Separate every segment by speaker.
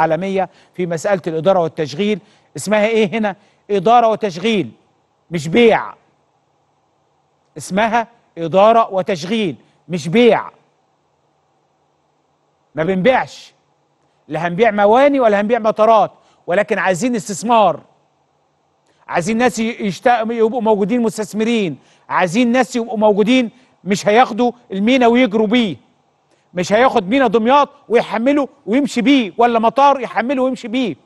Speaker 1: عالمية في مسألة الإدارة والتشغيل اسمها إيه هنا؟ إدارة وتشغيل مش بيع اسمها إدارة وتشغيل مش بيع ما بنبيعش لا هنبيع مواني ولا هنبيع مطارات ولكن عايزين استثمار عايزين ناس يشت... يبقوا موجودين مستثمرين عايزين ناس يبقوا موجودين مش هياخدوا المينا ويجروا بيه مش هياخد مينا دمياط ويحمله ويمشي بيه ولا مطار يحمله ويمشي بيه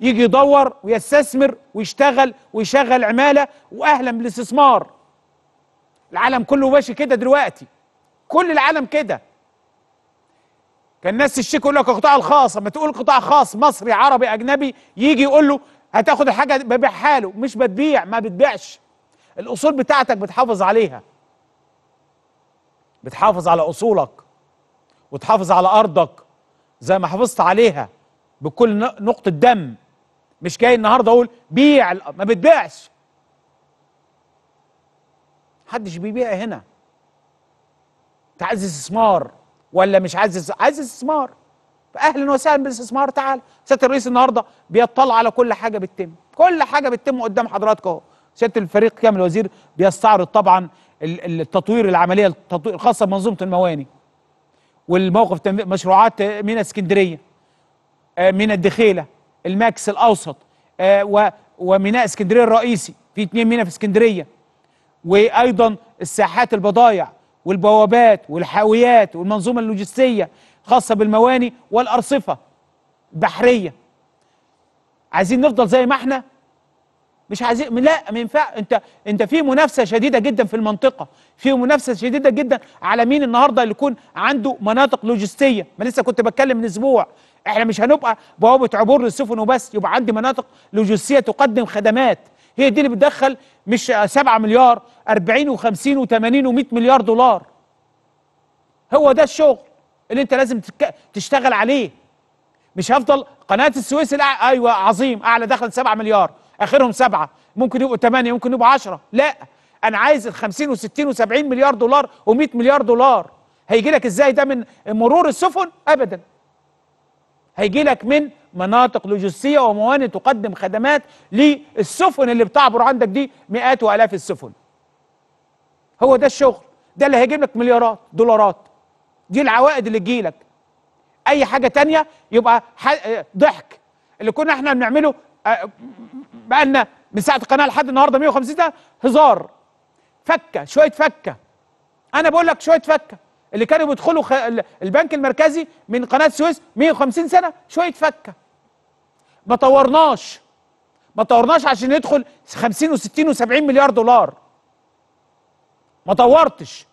Speaker 1: يجي يدور ويستثمر ويشتغل ويشغل عماله واهلا بالاستثمار العالم كله ماشي كده دلوقتي كل العالم كده كان الناس تشتكي يقول لك القطاع الخاص اما تقول قطاع خاص مصري عربي اجنبي يجي يقول له هتاخد الحاجه ببيع حاله مش بتبيع ما بتبيعش الاصول بتاعتك بتحافظ عليها بتحافظ على اصولك وتحافظ على ارضك زي ما حافظت عليها بكل نقطه دم مش جاي النهارده اقول بيع ما بتبيعش محدش بيبيع هنا انت عايز استثمار ولا مش عايز عايز استثمار فاهلا وسهلا بالاستثمار تعال سياده الرئيس النهارده بيطلع على كل حاجه بتتم كل حاجه بتتم قدام حضراتكم اهو سياده الفريق كامل الوزير بيستعرض طبعا التطوير العمليه الخاصه بمنظومه المواني والموقف مشروعات آه، من اسكندريه آه، من الدخيله الماكس الاوسط آه، وميناء اسكندريه الرئيسي في اتنين ميناء في اسكندريه وايضا الساحات البضايع والبوابات والحاويات والمنظومه اللوجستيه خاصه بالمواني والارصفه البحرية عايزين نفضل زي ما احنا مش عايزين لا ما ينفع انت انت في منافسه شديده جدا في المنطقه في منافسه شديده جدا على مين النهارده اللي يكون عنده مناطق لوجستيه ما لسه كنت بتكلم من اسبوع احنا مش هنبقى بوابه عبور للسفن وبس يبقى عندي مناطق لوجستيه تقدم خدمات هي دي اللي بتدخل مش 7 مليار 40 و50 و80 و100 مليار دولار هو ده الشغل اللي انت لازم تشتغل عليه مش هفضل قناه السويس ايوه عظيم اعلى دخل 7 مليار اخرهم سبعه ممكن يبقوا ثمانيه ممكن يبقوا 10 لا انا عايز ال 50 و60 و70 مليار دولار و100 مليار دولار هيجي لك ازاي ده من مرور السفن ابدا هيجي لك من مناطق لوجستيه وموانئ تقدم خدمات للسفن اللي بتعبر عندك دي مئات والاف السفن هو ده الشغل ده اللي هيجيب لك مليارات دولارات دي العوائد اللي تجيلك اي حاجه تانية يبقى ضحك اللي كنا احنا بنعمله آه، بقى لنا من ساعه القناه لحد النهارده 150 سنه هزار فكه شويه فكه انا بقول لك شويه فكه اللي كانوا بيدخلوا خ... البنك المركزي من قناه السويس 150 سنه شويه فكه ما طورناش ما طورناش عشان يدخل 50 و60 و70 مليار دولار ما طورتش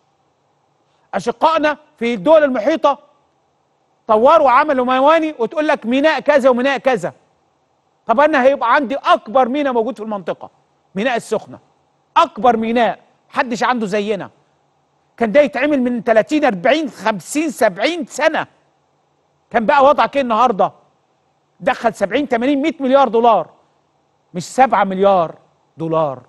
Speaker 1: اشقائنا في الدول المحيطه طوروا وعملوا مواني وتقول لك ميناء كذا وميناء كذا طب انا هيبقى عندي اكبر ميناء موجود في المنطقه ميناء السخنه اكبر ميناء محدش عنده زينا كان ده يتعمل من 30 40 50 70 سنه كان بقى وضعك ايه النهارده دخل 70 80 100 مليار دولار مش 7 مليار دولار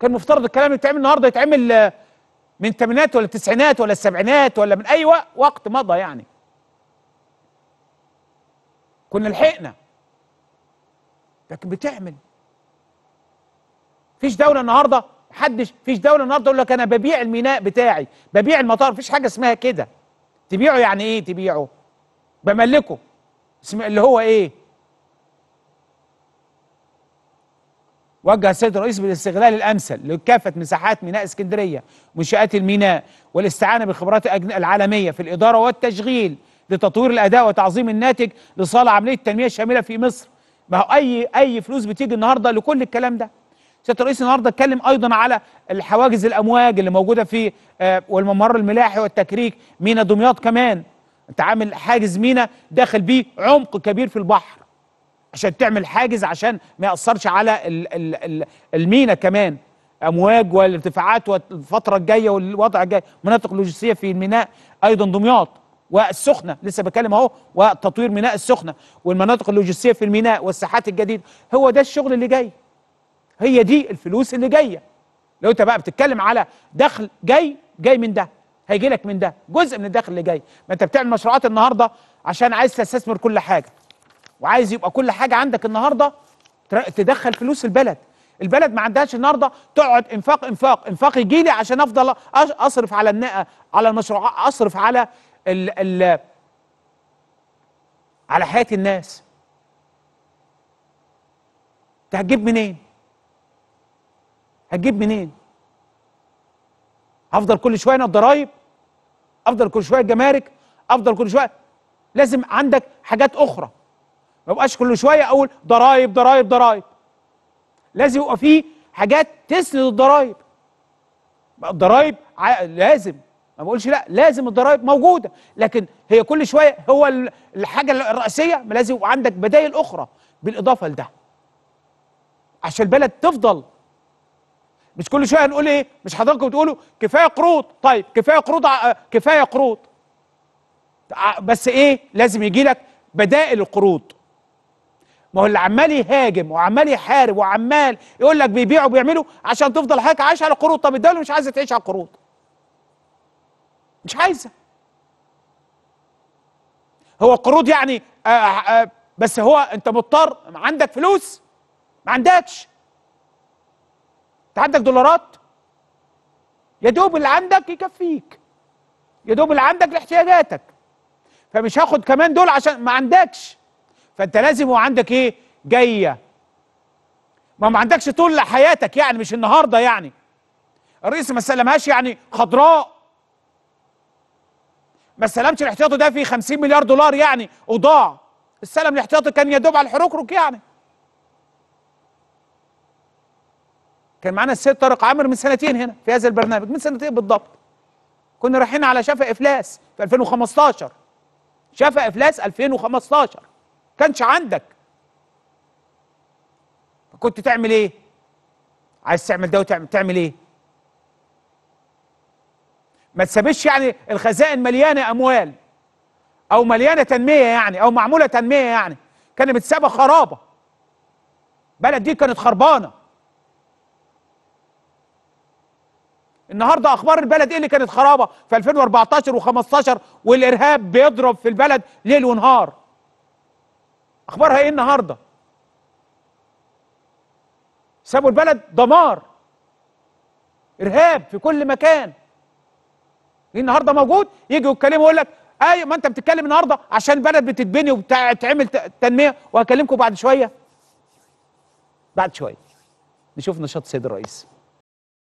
Speaker 1: كان مفترض الكلام اللي يتعمل النهارده يتعمل آه، من الثمانينات ولا التسعينات ولا السبعينات ولا من اي وقت مضى يعني كنا لحقنا لكن بتعمل فيش دوله النهارده محدش فيش دوله النهارده يقول لك انا ببيع الميناء بتاعي ببيع المطار مفيش حاجه اسمها كده تبيعه يعني ايه تبيعه بملكه اسم اللي هو ايه وجه السيد الرئيس بالاستغلال الامثل لكافه مساحات ميناء اسكندريه منشات الميناء والاستعانه بالخبرات العالميه في الاداره والتشغيل لتطوير الاداء وتعظيم الناتج لصالح عمليه التنميه الشامله في مصر ما هو اي اي فلوس بتيجي النهارده لكل الكلام ده سياده الرئيس النهارده اتكلم ايضا على الحواجز الامواج اللي موجوده في آه، والممر الملاحي والتكريك مينا دمياط كمان انت عامل حاجز مينا داخل بيه عمق كبير في البحر عشان تعمل حاجز عشان ما ياثرش على المينا كمان امواج والارتفاعات والفتره الجايه والوضع الجاي مناطق لوجستيه في الميناء ايضا دمياط والسخنه لسه بتكلم اهو وتطوير ميناء السخنه والمناطق اللوجستيه في الميناء والساحات الجديده هو ده الشغل اللي جاي هي دي الفلوس اللي جايه لو انت بقى بتتكلم على دخل جاي جاي من ده هيجي لك من ده جزء من الدخل اللي جاي ما انت بتعمل مشروعات النهارده عشان عايز تستثمر كل حاجه وعايز يبقى كل حاجه عندك النهارده تدخل فلوس البلد البلد ما عندهاش النهارده تقعد انفاق انفاق انفاق يجي لي عشان افضل اصرف على الناقة على المشروع اصرف على الـ الـ على حياة الناس انت هتجيب منين هتجيب منين افضل كل شويه انا الضرايب افضل كل شويه الجمارك افضل كل شويه لازم عندك حاجات اخرى ما بقاش كل شويه اقول ضرايب ضرايب ضرايب لازم يبقى فيه حاجات تسند الضرايب الضرايب لازم ما بقولش لا لازم الضرائب موجوده لكن هي كل شويه هو الحاجه الرئيسيه لازم يبقى عندك بدائل اخرى بالاضافه لده عشان البلد تفضل مش كل شويه هنقول ايه مش حضراتكم بتقولوا كفايه قروض طيب كفايه قروض كفايه قروض بس ايه لازم يجي لك بدائل القروض ما هو اللي عمال يهاجم وعمال يحارب وعمال يقول لك بيبيعوا بيعملوا عشان تفضل حضرتك عايش على القروض طب الدوله مش عايزه تعيش على القروض مش عايزه هو قروض يعني آآ آه، آآ آه، بس هو انت مضطر عندك فلوس ما عندكش انت عندك دولارات يا دوب اللي عندك يكفيك يا دوب اللي عندك لاحتياجاتك فمش هاخد كمان دول عشان ما عندكش فانت لازم وعندك ايه جايه ما ما عندكش طول حياتك يعني مش النهارده يعني الرئيس ما سلمهاش يعني خضراء ما استلمش الاحتياطي ده فيه 50 مليار دولار يعني وضاع السلام الاحتياطي كان يدوب على الحركرك يعني كان معانا السيد طارق عامر من سنتين هنا في هذا البرنامج من سنتين بالضبط كنا رايحين على شفا افلاس في 2015 شفا افلاس 2015 كانش عندك كنت تعمل ايه عايز تعمل ده وتعمل تعمل ايه ما تسيبش يعني الخزائن مليانه اموال او مليانه تنميه يعني او معموله تنميه يعني كانت متسابه خرابه بلد دي كانت خربانه النهارده اخبار البلد ايه اللي كانت خرابه في 2014 و15 والارهاب بيضرب في البلد ليل ونهار اخبارها ايه النهارده سابوا البلد دمار ارهاب في كل مكان ليه النهارده موجود يجي يتكلم ويقول لك ايوه ما انت بتتكلم النهارده عشان البلد بتتبني وبتعمل تنميه وهكلمكم بعد شويه بعد شويه نشوف نشاط السيد الرئيس